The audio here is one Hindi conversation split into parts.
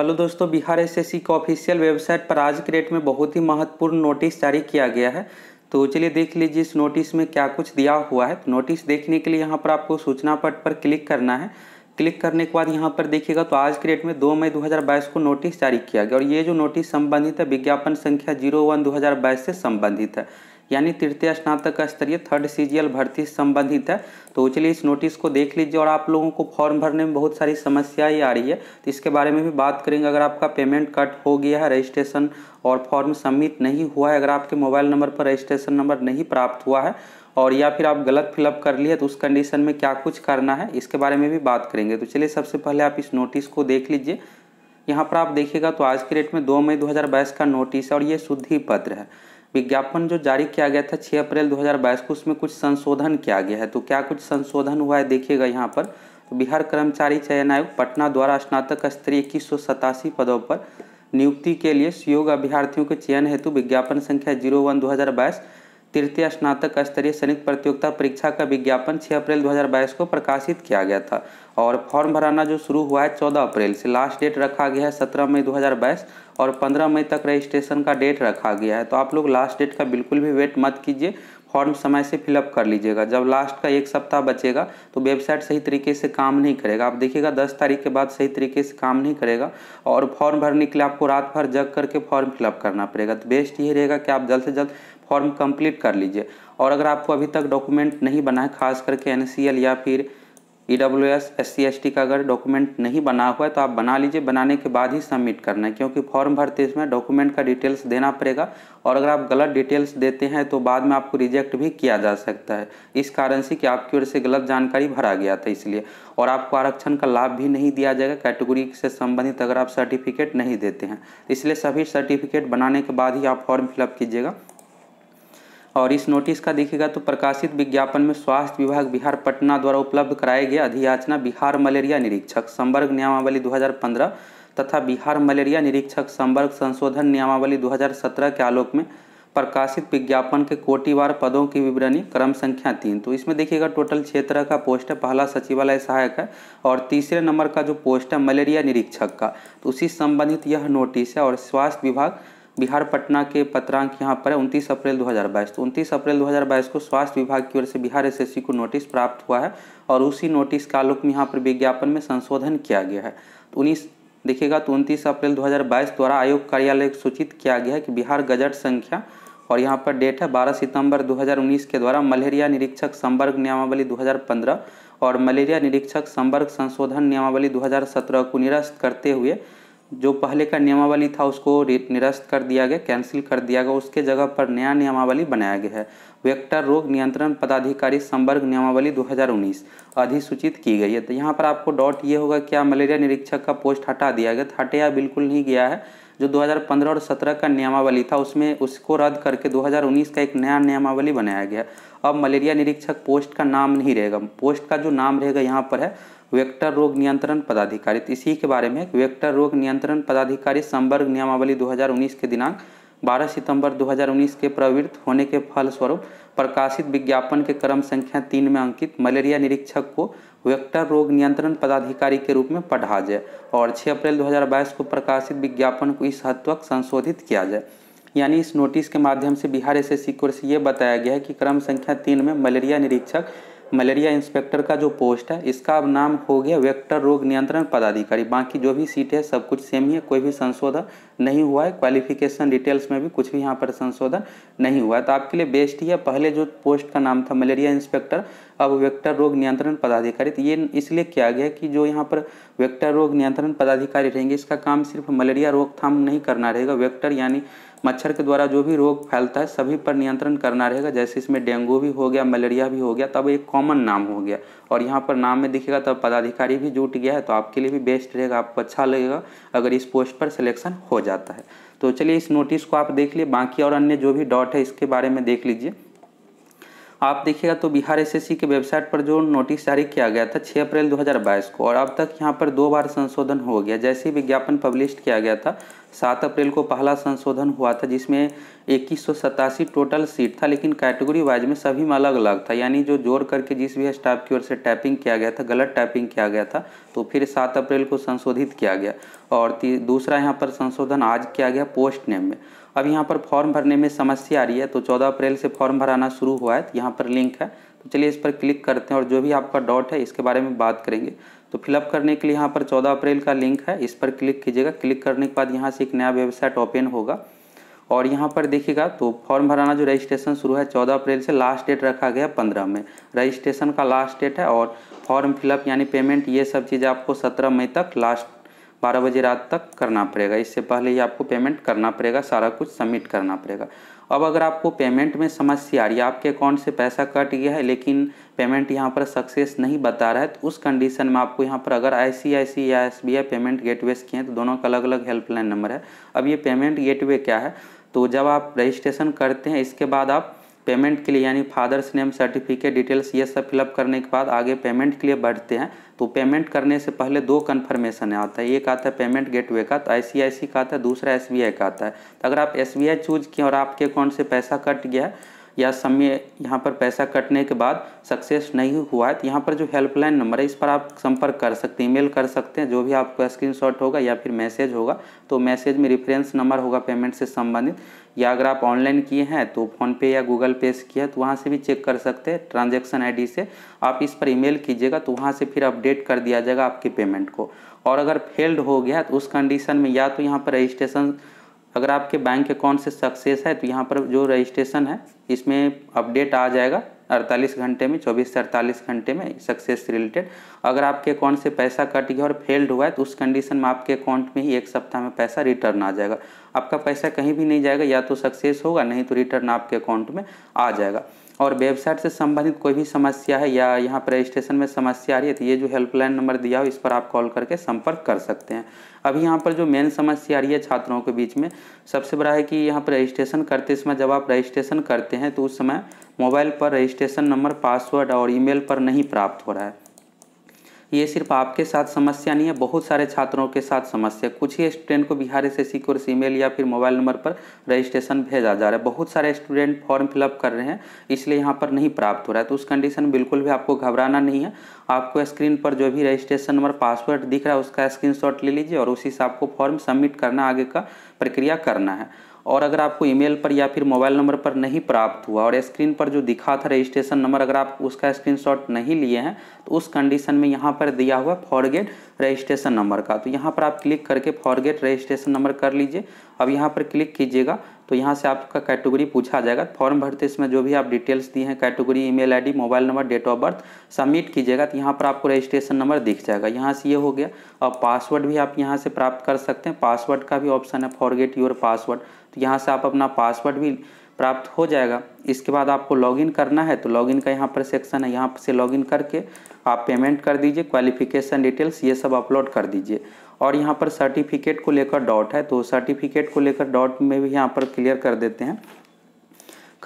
हेलो दोस्तों बिहार एसएससी का ऑफिशियल वेबसाइट पर आज के डेट में बहुत ही महत्वपूर्ण नोटिस जारी किया गया है तो चलिए देख लीजिए इस नोटिस में क्या कुछ दिया हुआ है तो नोटिस देखने के लिए यहाँ पर आपको सूचना पट पर क्लिक करना है क्लिक करने के बाद यहाँ पर देखिएगा तो आज के डेट में 2 मई 2022 को नोटिस जारी किया गया और ये जो नोटिस संबंधित है विज्ञापन संख्या जीरो वन से संबंधित है यानी तृतीय स्नातक का स्तरीय थर्ड सीजीएल भर्ती संबंधित है तो चलिए इस नोटिस को देख लीजिए और आप लोगों को फॉर्म भरने में बहुत सारी समस्याएं आ रही है तो इसके बारे में भी बात करेंगे अगर आपका पेमेंट कट हो गया है रजिस्ट्रेशन और फॉर्म सबमिट नहीं हुआ है अगर आपके मोबाइल नंबर पर रजिस्ट्रेशन नंबर नहीं प्राप्त हुआ है और या फिर आप गलत फिलअप कर लिए तो उस कंडीशन में क्या कुछ करना है इसके बारे में भी बात करेंगे तो चलिए सबसे पहले आप इस नोटिस को देख लीजिए यहाँ पर आप देखिएगा तो आज के डेट में दो मई 2022 का नोटिस है और ये शुद्धि पत्र है विज्ञापन जो जारी किया गया था 6 अप्रैल 2022 को उसमें कुछ संशोधन किया गया है तो क्या कुछ संशोधन हुआ है देखिएगा यहाँ पर तो बिहार कर्मचारी चयन आयोग पटना द्वारा स्नातक स्तरीय इक्कीस पदों पर नियुक्ति के लिए सुयोग अभ्यार्थियों के चयन हेतु विज्ञापन संख्या जीरो वन दो तृतीय स्नातक स्तरीय संयुक्त प्रतियोगिता परीक्षा का विज्ञापन 6 अप्रैल 2022 को प्रकाशित किया गया था और फॉर्म भराना जो शुरू हुआ है 14 अप्रैल से लास्ट डेट रखा गया है 17 मई 2022 और 15 मई तक रजिस्ट्रेशन का डेट रखा गया है तो आप लोग लास्ट डेट का बिल्कुल भी वेट मत कीजिए फॉर्म समय से फिलअप कर लीजिएगा जब लास्ट का एक सप्ताह बचेगा तो वेबसाइट सही तरीके से काम नहीं करेगा आप देखिएगा दस तारीख के बाद सही तरीके से काम नहीं करेगा और फॉर्म भरने के लिए आपको रात भर जग करके फॉर्म फिलअप करना पड़ेगा तो बेस्ट ये रहेगा कि आप जल्द से जल्द फॉर्म कंप्लीट कर लीजिए और अगर आपको अभी तक डॉक्यूमेंट नहीं बना है खास करके एन या फिर E W S S C S T का अगर डॉक्यूमेंट नहीं बना हुआ है तो आप बना लीजिए बनाने के बाद ही सबमिट करना है क्योंकि फॉर्म भरते इसमें डॉक्यूमेंट का डिटेल्स देना पड़ेगा और अगर आप गलत डिटेल्स देते हैं तो बाद में आपको रिजेक्ट भी किया जा सकता है इस कारण से कि आपकी ओर से गलत जानकारी भरा गया था इसलिए और आपको आरक्षण का लाभ भी नहीं दिया जाएगा कैटेगरी से संबंधित अगर आप सर्टिफिकेट नहीं देते हैं इसलिए सभी सर्टिफिकेट बनाने के बाद ही आप फॉर्म फिलअप कीजिएगा और इस नोटिस का देखिएगा तो प्रकाशित विज्ञापन में स्वास्थ्य विभाग बिहार पटना द्वारा उपलब्ध कराए गए अधियाचना बिहार मलेरिया निरीक्षक संवर्ग नियमावली 2015 तथा बिहार मलेरिया निरीक्षक संवर्ग संशोधन नियमावली 2017 के आलोक में प्रकाशित विज्ञापन के कोटिवार पदों की विवरणी क्रम संख्या तीन तो इसमें देखिएगा टोटल छः तरह का पोस्ट है पहला सचिवालय सहायक है और तीसरे नंबर का जो पोस्ट है मलेरिया निरीक्षक का तो उसी संबंधित यह नोटिस है और स्वास्थ्य विभाग बिहार पटना के पत्रांक यहाँ पर है उनतीस अप्रैल 2022 तो उनतीस अप्रैल 2022 को स्वास्थ्य विभाग की ओर से बिहार एस को नोटिस प्राप्त हुआ है और उसी नोटिस का आलोक में यहाँ पर विज्ञापन में संशोधन किया गया है तो उन्नीस देखिएगा तो उनतीस अप्रैल 2022 द्वारा आयोग कार्यालय सूचित किया गया है कि बिहार गजट संख्या और यहाँ पर डेट है बारह सितंबर दो के द्वारा मलेरिया निरीक्षक संवर्ग नियमावली दो और मलेरिया निरीक्षक संवर्ग संशोधन नियमावली दो को निरस्त करते हुए जो पहले का नियमावली था उसको निरस्त कर दिया गया कैंसिल कर दिया गया उसके जगह पर नया नियमावली बनाया गया है वेक्टर रोग नियंत्रण पदाधिकारी संवर्ग नियमावली 2019 अधिसूचित की गई है तो यहाँ पर आपको डॉट ये होगा क्या मलेरिया निरीक्षक का पोस्ट हटा दिया गया था हटाया बिल्कुल नहीं गया है जो 2015 और 17 का नियमावली था उसमें उसको रद्द करके 2019 का एक नया नियमावली बनाया गया अब मलेरिया निरीक्षक पोस्ट का नाम नहीं रहेगा पोस्ट का जो नाम रहेगा यहाँ पर है वेक्टर रोग नियंत्रण पदाधिकारी तो इसी के बारे में वेक्टर रोग नियंत्रण पदाधिकारी संवर्ग नियमावली 2019 के दिनांक 12 सितंबर 2019 के प्रवृत्त होने के फलस्वरूप प्रकाशित विज्ञापन के क्रम संख्या तीन में अंकित मलेरिया निरीक्षक को वेक्टर रोग नियंत्रण पदाधिकारी के रूप में पढ़ा जाए और 6 अप्रैल 2022 को प्रकाशित विज्ञापन को इस हद तक संशोधित किया जाए यानी इस नोटिस के माध्यम से बिहार एस एस सी ओर से ये बताया गया है कि क्रम संख्या तीन में मलेरिया निरीक्षक मलेरिया इंस्पेक्टर का जो पोस्ट है इसका अब नाम हो गया वेक्टर रोग नियंत्रण पदाधिकारी बाकी जो भी सीट है सब कुछ सेम ही है कोई भी संशोधन नहीं हुआ है क्वालिफिकेशन डिटेल्स में भी कुछ भी यहाँ पर संशोधन नहीं हुआ है तो आपके लिए बेस्ट ही है पहले जो पोस्ट का नाम था मलेरिया इंस्पेक्टर अब वेक्टर रोग नियंत्रण पदाधिकारी तो ये इसलिए किया गया कि जो यहाँ पर वेक्टर रोग नियंत्रण पदाधिकारी रहेंगे इसका काम सिर्फ मलेरिया रोकथाम नहीं करना रहेगा वेक्टर यानी मच्छर के द्वारा जो भी रोग फैलता है सभी पर नियंत्रण करना रहेगा जैसे इसमें डेंगू भी हो गया मलेरिया भी हो गया तब एक कॉमन नाम हो गया और यहाँ पर नाम में दिखेगा तब पदाधिकारी भी जुट गया है तो आपके लिए भी बेस्ट रहेगा आपको अच्छा लगेगा अगर इस पोस्ट पर सिलेक्शन हो जाता है तो चलिए इस नोटिस को आप देख लिए बाकी और अन्य जो भी डॉट है इसके बारे में देख लीजिए आप देखिएगा तो बिहार एसएससी के वेबसाइट पर जो नोटिस जारी किया गया था 6 अप्रैल 2022 को और अब तक यहाँ पर दो बार संशोधन हो गया जैसे विज्ञापन पब्लिश किया गया था 7 अप्रैल को पहला संशोधन हुआ था जिसमें इक्कीस टोटल सीट था लेकिन कैटेगरी वाइज में सभी में अलग अलग था यानी जो जोड़ करके जिस भी स्टाफ की ओर से टैपिंग किया गया था गलत टैपिंग किया गया था तो फिर सात अप्रैल को संशोधित किया गया और दूसरा यहाँ पर संशोधन आज किया गया पोस्ट नेम में अब यहाँ पर फॉर्म भरने में समस्या आ रही है तो 14 अप्रैल से फॉर्म भराना शुरू हुआ है तो यहाँ पर लिंक है तो चलिए इस पर क्लिक करते हैं और जो भी आपका डॉट है इसके बारे में बात करेंगे तो फिलअप करने के लिए यहाँ पर 14 अप्रैल का लिंक है इस पर क्लिक कीजिएगा क्लिक करने के बाद यहाँ से एक नया वेबसाइट ओपन होगा और यहाँ पर देखिएगा तो फॉर्म भराना जो रजिस्ट्रेशन शुरू है चौदह अप्रैल से लास्ट डेट रखा गया पंद्रह में रजिस्ट्रेशन का लास्ट डेट है और फॉर्म फिलअप यानी पेमेंट ये सब चीज़ आपको सत्रह मई तक लास्ट बारह बजे रात तक करना पड़ेगा इससे पहले ही आपको पेमेंट करना पड़ेगा सारा कुछ सबमिट करना पड़ेगा अब अगर आपको पेमेंट में समस्या आ रही है आपके अकाउंट से पैसा कट गया है लेकिन पेमेंट यहाँ पर सक्सेस नहीं बता रहा है तो उस कंडीशन में आपको यहाँ पर अगर आई सी आई सी या S B I payment gateways किए हैं तो दोनों का अलग अलग हेल्पलाइन नंबर है अब ये पेमेंट गेटवे क्या है तो जब आप रजिस्ट्रेशन करते हैं इसके बाद आप पेमेंट के लिए यानी फादर्स नेम सर्टिफिकेट डिटेल्स ये सब फिलअप करने के बाद आगे पेमेंट के लिए बढ़ते हैं तो पेमेंट करने से पहले दो कन्फर्मेशन आता है एक आता है पेमेंट गेटवे का तो आई का आता है दूसरा एस का आता है तो अगर आप एस चूज किए और आपके अकाउंट से पैसा कट गया है या समय यहाँ पर पैसा कटने के बाद सक्सेस नहीं हुआ है तो यहाँ पर जो हेल्पलाइन नंबर है इस पर आप संपर्क कर सकते हैं ईमेल कर सकते हैं जो भी आपका स्क्रीनशॉट होगा या फिर मैसेज होगा तो मैसेज में रेफरेंस नंबर होगा पेमेंट से संबंधित या अगर आप ऑनलाइन किए हैं तो फ़ोनपे या गूगल पे से किया तो वहाँ से भी चेक कर सकते हैं ट्रांजेक्शन आईडी से आप इस पर ईमेल कीजिएगा तो वहाँ से फिर अपडेट कर दिया जाएगा आपके पेमेंट को और अगर फेल्ड हो गया तो उस कंडीशन में या तो यहाँ पर रजिस्ट्रेशन अगर आपके बैंक अकाउंट से सक्सेस है तो यहाँ पर जो रजिस्ट्रेशन है इसमें अपडेट आ जाएगा अड़तालीस घंटे में चौबीस से अड़तालीस घंटे में सक्सेस रिलेटेड अगर आपके अकाउंट से पैसा कट गया और फेल्ड हुआ है तो उस कंडीशन में आपके अकाउंट में ही एक सप्ताह में पैसा रिटर्न आ जाएगा आपका पैसा कहीं भी नहीं जाएगा या तो सक्सेस होगा नहीं तो रिटर्न आपके अकाउंट में आ जाएगा और वेबसाइट से संबंधित कोई भी समस्या है या यहाँ पर रजिस्ट्रेशन में समस्या आ रही है तो ये जो हेल्पलाइन नंबर दिया हो इस पर आप कॉल करके संपर्क कर सकते हैं अभी यहाँ पर जो मेन समस्या आ रही है छात्रों के बीच में सबसे बड़ा है कि यहाँ पर रजिस्ट्रेशन करते समय जब आप रजिस्ट्रेशन करते हैं तो उस समय मोबाइल पर रजिस्ट्रेशन नंबर पासवर्ड और ईमेल पर नहीं प्राप्त हो रहा है ये सिर्फ आपके साथ समस्या नहीं है बहुत सारे छात्रों के साथ समस्या कुछ ही स्टूडेंट को Bihar S S C mail या फिर मोबाइल नंबर पर रजिस्ट्रेशन भेजा जा रहा है बहुत सारे स्टूडेंट फॉर्म फिलअप कर रहे हैं इसलिए यहाँ पर नहीं प्राप्त हो रहा है तो उस कंडीशन बिल्कुल भी आपको घबराना नहीं है आपको स्क्रीन पर जो भी रजिस्ट्रेशन नंबर पासवर्ड दिख रहा है उसका स्क्रीनशॉट ले लीजिए और उसी से आपको फॉर्म सबमिट करना आगे का प्रक्रिया करना है और अगर आपको ईमेल पर या फिर मोबाइल नंबर पर नहीं प्राप्त हुआ और स्क्रीन पर जो दिखा था रजिस्ट्रेशन नंबर अगर आप उसका स्क्रीनशॉट नहीं लिए हैं तो उस कंडीशन में यहाँ पर दिया हुआ फॉरगेट रजिस्ट्रेशन नंबर का तो यहाँ पर आप क्लिक करके फॉरगेट रजिस्ट्रेशन नंबर कर लीजिए अब यहाँ पर क्लिक कीजिएगा तो यहाँ से आपका कैटेगरी पूछा जाएगा फॉर्म भरते इसमें जो भी आप डिटेल्स दिए हैं category email ID mobile number date of birth submit कीजिएगा तो यहाँ पर आपको रजिस्ट्रेशन नंबर दिख जाएगा यहाँ से ये हो गया और पासवर्ड भी आप यहाँ से प्राप्त कर सकते हैं पासवर्ड का भी ऑप्शन है फॉरगेट योर पासवर्ड तो यहाँ से आप अपना पासवर्ड भी प्राप्त हो जाएगा इसके बाद आपको लॉगिन करना है तो लॉगिन का यहाँ पर सेक्शन है यहाँ से लॉगिन करके आप पेमेंट कर दीजिए क्वालिफिकेशन डिटेल्स ये सब अपलोड कर दीजिए और यहाँ पर सर्टिफिकेट को लेकर डॉट है तो सर्टिफिकेट को लेकर डॉट में भी यहाँ पर क्लियर कर देते हैं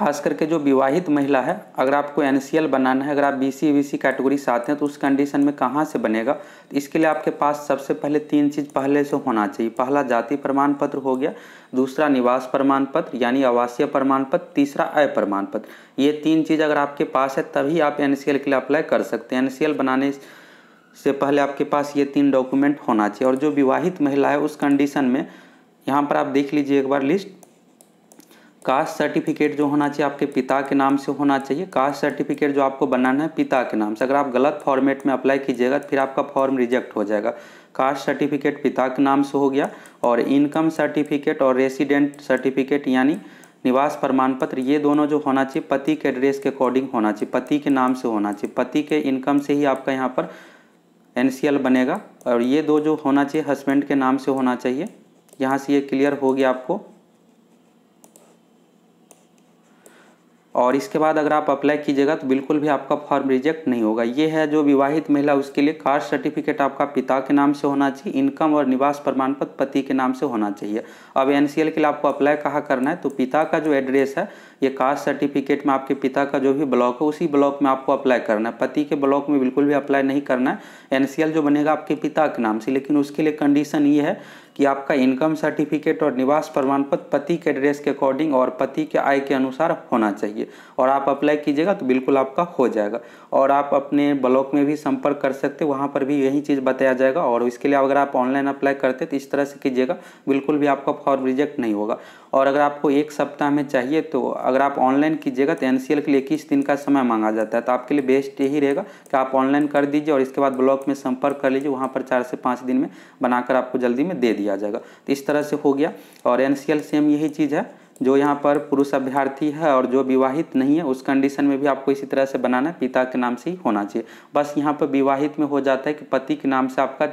खास करके जो विवाहित महिला है अगर आपको एन बनाना है अगर आप B C V C category से आते हैं तो उस कंडीशन में कहाँ से बनेगा तो इसके लिए आपके पास सबसे पहले तीन चीज़ पहले से होना चाहिए पहला जाति प्रमाण पत्र हो गया दूसरा निवास प्रमाण पत्र यानी आवासीय प्रमाण पत्र तीसरा आय प्रमाण पत्र ये तीन चीज़ अगर आपके पास है तभी आप एन के लिए अप्लाई कर सकते हैं एन बनाने से पहले आपके पास ये तीन डॉक्यूमेंट होना चाहिए और जो विवाहित महिला है उस कंडीशन में यहाँ पर आप देख लीजिए एक बार लिस्ट कास्ट सर्टिफिकेट जो होना चाहिए आपके पिता के नाम से होना चाहिए कास्ट सर्टिफिकेट जो आपको बनाना है पिता के नाम से अगर आप गलत फॉर्मेट में अप्लाई कीजिएगा तो फिर आपका फॉर्म रिजेक्ट हो जाएगा कास्ट सर्टिफिकेट पिता के नाम से हो गया और इनकम सर्टिफिकेट और रेसिडेंट सर्टिफिकेट यानी निवास प्रमाण पत्र ये दोनों जो होना चाहिए पति के एड्रेस के अकॉर्डिंग होना चाहिए पति के नाम से होना चाहिए पति के इनकम से ही आपका यहाँ पर एन बनेगा और ये दो जो होना चाहिए हस्बैंड के नाम से होना चाहिए यहाँ से ये क्लियर हो गया आपको और इसके बाद अगर आप अप्लाई कीजिएगा तो बिल्कुल भी आपका फॉर्म रिजेक्ट नहीं होगा ये है जो विवाहित महिला उसके लिए कास्ट सर्टिफिकेट आपका पिता के नाम से होना चाहिए इनकम और निवास प्रमाण पत्र पति के नाम से होना चाहिए अब एन के लिए आपको अप्लाई कहाँ करना है तो पिता का जो एड्रेस है ये कास्ट सर्टिफिकेट में आपके पिता का जो भी ब्लॉक है उसी ब्लॉक में आपको अप्लाई करना है पति के ब्लॉक में बिल्कुल भी अप्लाई नहीं करना है एन जो बनेगा आपके पिता के नाम से लेकिन उसके लिए कंडीशन ये है कि आपका इनकम सर्टिफिकेट और निवास प्रमाण पत्र पति के एड्रेस के अकॉर्डिंग और पति के आय के अनुसार होना चाहिए और आप अप्लाई कीजिएगा तो बिल्कुल आपका हो जाएगा और आप अपने ब्लॉक में भी संपर्क कर सकते वहाँ पर भी यही चीज़ बताया जाएगा और इसके लिए अगर आप ऑनलाइन अप्लाई करते तो इस तरह से कीजिएगा बिल्कुल भी आपका फॉर्म रिजेक्ट नहीं होगा और अगर आपको एक सप्ताह में चाहिए तो अगर आप ऑनलाइन कीजिएगा तो एन के लिए इक्कीस दिन का समय मांगा जाता है तो आपके लिए बेस्ट यही रहेगा कि आप ऑनलाइन कर दीजिए और इसके बाद ब्लॉक में संपर्क कर लीजिए वहाँ पर चार से पाँच दिन में बनाकर आपको जल्दी में दे दिया आ जाएगा तो इस तरह से हो गया और एन सेम यही चीज़ है जो यहाँ पर पुरुष अभ्यर्थी है और जो विवाहित नहीं है उस कंडीशन में भी आपको इसी तरह से बनाना पिता के नाम से ही होना चाहिए बस यहाँ पर विवाहित में हो जाता है कि पति के नाम से आपका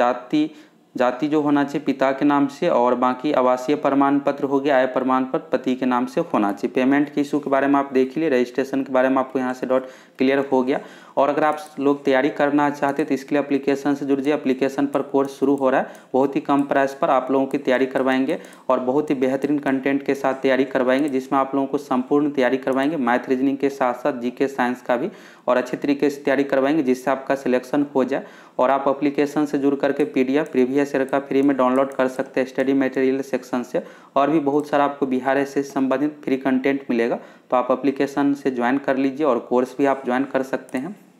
जाति जाति जो होना चाहिए पिता के नाम से और बाकी आवासीय प्रमाण पत्र हो गया आय प्रमाण पत्र पति के नाम से होना चाहिए पेमेंट के इशू के बारे में आप देख लिए रजिस्ट्रेशन के बारे में आपको यहाँ से डॉट क्लियर हो गया और अगर आप लोग तैयारी करना चाहते हैं तो इसके लिए अप्लीकेशन से जुड़िए अप्लीकेशन पर कोर्स शुरू हो रहा है बहुत ही कम प्राइस पर आप लोगों की तैयारी करवाएंगे और बहुत ही बेहतरीन कंटेंट के साथ तैयारी करवाएंगे जिसमें आप लोगों को संपूर्ण तैयारी करवाएंगे मैथ रीजनिंग के साथ साथ जी साइंस का भी और अच्छे तरीके से तैयारी करवाएंगे जिससे आपका सिलेक्शन हो जाए और आप अप्लीकेशन से जुड़ करके पी डी प्रीवियस ईयर का फ्री में डाउनलोड कर सकते हैं स्टडी मटेरियल सेक्शन से और भी बहुत सारा आपको बिहार से संबंधित फ्री कंटेंट मिलेगा तो आप अप्लीकेशन से ज्वाइन कर लीजिए और कोर्स भी आप ज्वाइन कर सकते हैं